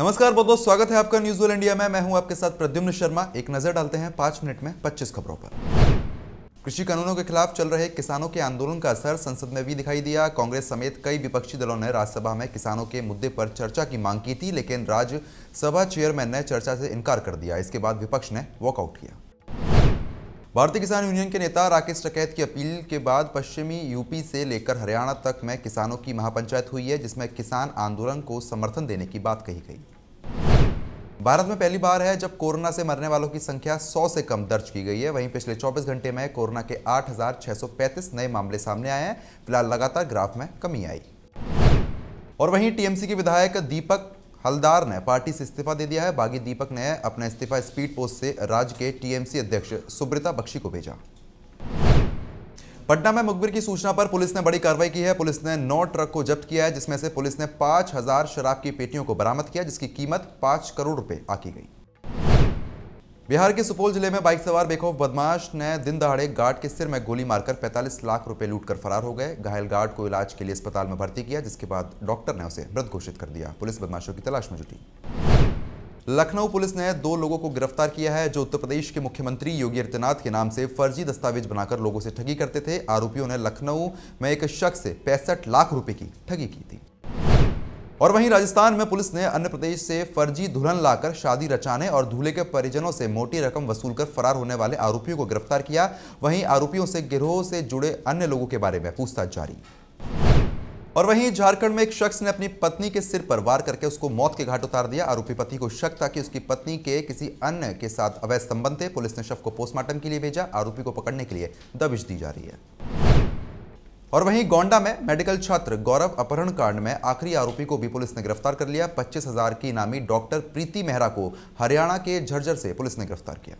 नमस्कार बहुत बहुत स्वागत है आपका न्यूज इंडिया में मैं हूं आपके साथ प्रद्युम्न शर्मा एक नजर डालते हैं पांच मिनट में पच्चीस खबरों पर कृषि कानूनों के खिलाफ चल रहे किसानों के आंदोलन का असर संसद में भी दिखाई दिया कांग्रेस समेत कई विपक्षी दलों ने राज्यसभा में किसानों के मुद्दे पर चर्चा की मांग की थी लेकिन राज्यसभा चेयरमैन ने चर्चा से इनकार कर दिया इसके बाद विपक्ष ने वॉकआउट किया भारतीय किसान यूनियन के नेता राकेश टकैत की अपील के बाद पश्चिमी यूपी से लेकर हरियाणा तक में किसानों की महापंचायत हुई है जिसमें किसान आंदोलन को समर्थन देने की बात कही गई भारत में पहली बार है जब कोरोना से मरने वालों की संख्या 100 से कम दर्ज की गई है वहीं पिछले 24 घंटे में कोरोना के 8,635 नए मामले सामने आए हैं फिलहाल लगातार ग्राफ में कमी आई और वहीं टीएमसी के विधायक दीपक हलदार ने पार्टी से इस्तीफा दे दिया है बागी दीपक ने अपना इस्तीफा स्पीड पोस्ट से राज्य के टीएमसी अध्यक्ष सुब्रता बख्शी को भेजा पटना में मुखबिर की सूचना पर पुलिस ने बड़ी कार्रवाई की है पुलिस ने नौ ट्रक को जब्त किया है जिसमें से पुलिस ने पांच हजार शराब की पेटियों को बरामद किया जिसकी कीमत पांच करोड़ रुपए आकी गई बिहार के सुपौल जिले में बाइक सवार बेखौफ बदमाश ने दिन दहाड़े गार्ड के सिर में गोली मारकर 45 लाख रुपए लूटकर फरार हो गए घायल गार्ड को इलाज के लिए अस्पताल में भर्ती किया जिसके बाद डॉक्टर ने उसे मृत घोषित कर दिया पुलिस बदमाशों की तलाश में जुटी लखनऊ पुलिस ने दो लोगों को गिरफ्तार किया है जो उत्तर प्रदेश के मुख्यमंत्री योगी आदित्यनाथ के नाम से फर्जी दस्तावेज बनाकर लोगों से ठगी करते थे आरोपियों ने लखनऊ में एक शख्स से पैंसठ लाख रुपए की ठगी की थी और वहीं राजस्थान में पुलिस ने अन्य प्रदेश से फर्जी दुल्हन लाकर शादी रचाने और दूल्हे के परिजनों से मोटी रकम वसूल कर फरार होने वाले आरोपियों को गिरफ्तार किया वहीं आरोपियों से गिरोह से जुड़े अन्य लोगों के बारे में पूछताछ जारी और वहीं झारखंड में एक शख्स ने अपनी पत्नी के सिर पर वार करके उसको मौत के घाट उतार दिया आरोपी पति को शक था कि उसकी पत्नी के किसी अन्य के साथ अवैध संबंध थे पुलिस ने शव को पोस्टमार्टम के लिए भेजा आरोपी को पकड़ने के लिए दबिश दी जा रही है और वहीं गोंडा में मेडिकल छात्र गौरव अपहरण कांड में आखिरी आरोपी को भी पुलिस ने गिरफ्तार कर लिया पच्चीस हजार की इनामी डॉक्टर प्रीति मेहरा को हरियाणा के झरझर से पुलिस ने गिरफ्तार किया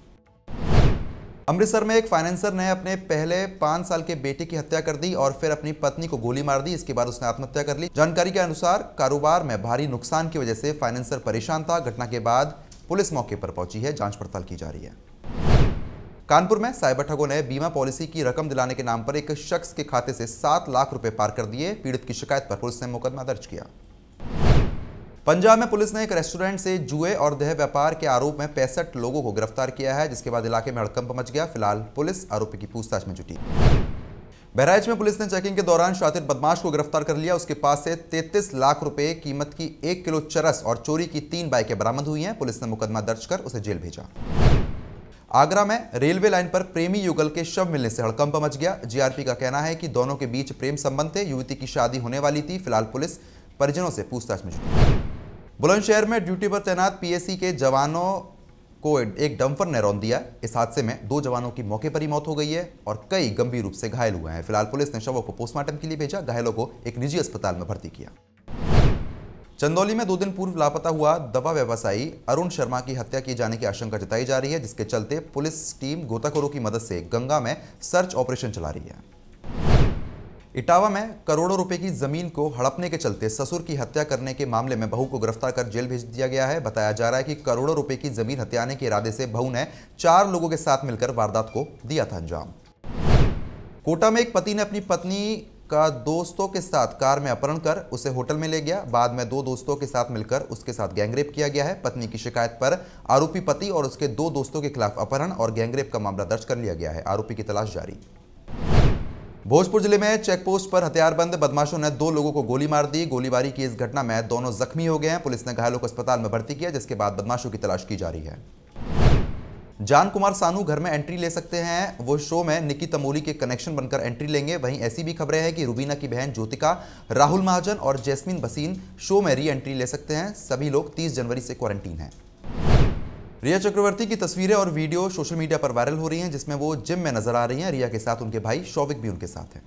अमृतसर में एक फाइनेंसर ने अपने पहले पांच साल के बेटे की हत्या कर दी और फिर अपनी पत्नी को गोली मार दी इसके बाद उसने आत्महत्या कर ली जानकारी के अनुसार कारोबार में भारी नुकसान की वजह से फाइनेंसर परेशान था घटना के बाद पुलिस मौके पर पहुंची है जांच पड़ताल की जा रही है कानपुर में साइबर ठगों ने बीमा पॉलिसी की रकम दिलाने के नाम पर एक शख्स के खाते से सात लाख रुपए पार कर दिए पीड़ित की शिकायत पर पुलिस ने मुकदमा दर्ज किया पंजाब में पुलिस ने एक रेस्टोरेंट से जुए और देह व्यापार के आरोप में पैंसठ लोगों को गिरफ्तार किया है जिसके बाद इलाके में हड़कंप मच गया फिलहाल पुलिस आरोपी की पूछताछ में जुटी बहराइच में पुलिस ने चेकिंग के दौरान शातिर बदमाश को गिरफ्तार कर लिया उसके पास से 33 लाख रुपए कीमत की एक किलो चरस और चोरी की तीन बाइकें बरामद हुई हैं पुलिस ने मुकदमा दर्ज कर उसे जेल भेजा आगरा में रेलवे लाइन पर प्रेमी युगल के शव मिलने से हड़कंप मच गया जीआरपी का कहना है कि दोनों के बीच प्रेम संबंध थे युवती की शादी होने वाली थी फिलहाल पुलिस परिजनों से पूछताछ में जुटी बुलंदशहर में ड्यूटी पर तैनात पीएसी के जवानों को एक डंफर ने रौन दिया इस हादसे में दो जवानों की मौके पर ही मौत हो गई है और कई गंभीर रूप से घायल हुए हैं फिलहाल पुलिस ने शवों को पोस्टमार्टम के लिए भेजा घायलों को एक निजी अस्पताल में भर्ती किया चंदौली में दो दिन पूर्व लापता हुआ दवा व्यवसायी अरुण शर्मा की हत्या किए जाने की आशंका जताई जा रही है जिसके चलते पुलिस टीम गोताखोरों की मदद से गंगा में सर्च ऑपरेशन चला रही है इटावा में करोड़ों रुपए की जमीन को हड़पने के चलते ससुर की हत्या करने के मामले में बहू को गिरफ्तार कर जेल भेज दिया गया है बताया जा रहा है कि करोड़ों रुपए की जमीन हत्याने के इरादे से बहू ने चार लोगों के साथ मिलकर वारदात को दिया था अंजाम कोटा में एक पति ने अपनी पत्नी का दोस्तों के साथ कार में अपहरण कर उसे होटल में ले गया बाद में दो दोस्तों के साथ मिलकर उसके साथ गैंगरेप किया गया है पत्नी की शिकायत पर आरोपी पति और उसके दो दोस्तों के खिलाफ अपहरण और गैंगरेप का मामला दर्ज कर लिया गया है आरोपी की तलाश जारी भोजपुर जिले में चेकपोस्ट पर हथियारबंद बदमाशों ने दो लोगों को गोली मार दी गोलीबारी की इस घटना में दोनों जख्मी हो गए हैं पुलिस ने घायलों को अस्पताल में भर्ती किया जिसके बाद बदमाशों की तलाश की जा रही है जान कुमार सानू घर में एंट्री ले सकते हैं वो शो में निकी तमोली के कनेक्शन बनकर एंट्री लेंगे वहीं ऐसी भी खबरें हैं कि रूबीना की बहन ज्योतिका राहुल महाजन और जैस्मिन बसीन शो में री एंट्री ले सकते हैं सभी लोग 30 जनवरी से क्वारंटीन हैं रिया चक्रवर्ती की तस्वीरें और वीडियो सोशल मीडिया पर वायरल हो रही हैं जिसमें वो जिम में नजर आ रही हैं रिया के साथ उनके भाई शौविक भी उनके साथ हैं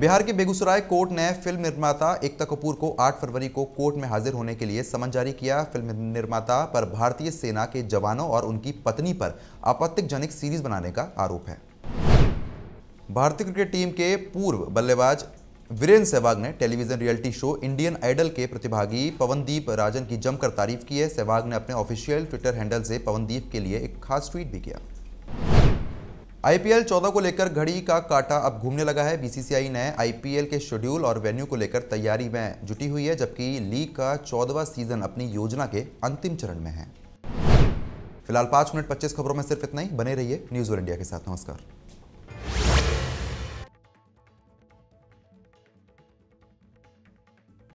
बिहार के बेगूसराय कोर्ट ने फिल्म निर्माता एकता कपूर को 8 फरवरी को कोर्ट में हाजिर होने के लिए समन जारी किया फिल्म निर्माता पर भारतीय सेना के जवानों और उनकी पत्नी पर आपत्तिजनक सीरीज बनाने का आरोप है भारतीय क्रिकेट टीम के पूर्व बल्लेबाज वीरेंद्र सहवाग ने television reality show Indian Idol के प्रतिभागी पवनदीप राजन की जमकर तारीफ की है सहवाग ने अपने ऑफिशियल ट्विटर हैंडल से पवनदीप के लिए एक खास ट्वीट भी किया आईपीएल 14 को लेकर घड़ी का काटा अब घूमने लगा है बीसीसीआई ने आईपीएल के शेड्यूल और वेन्यू को लेकर तैयारी में जुटी हुई है जबकि लीग का चौदवा सीजन अपनी योजना के अंतिम चरण में है फिलहाल पांच मिनट पच्चीस खबरों में सिर्फ इतना ही बने रहिए न्यूज़ और इंडिया के साथ नमस्कार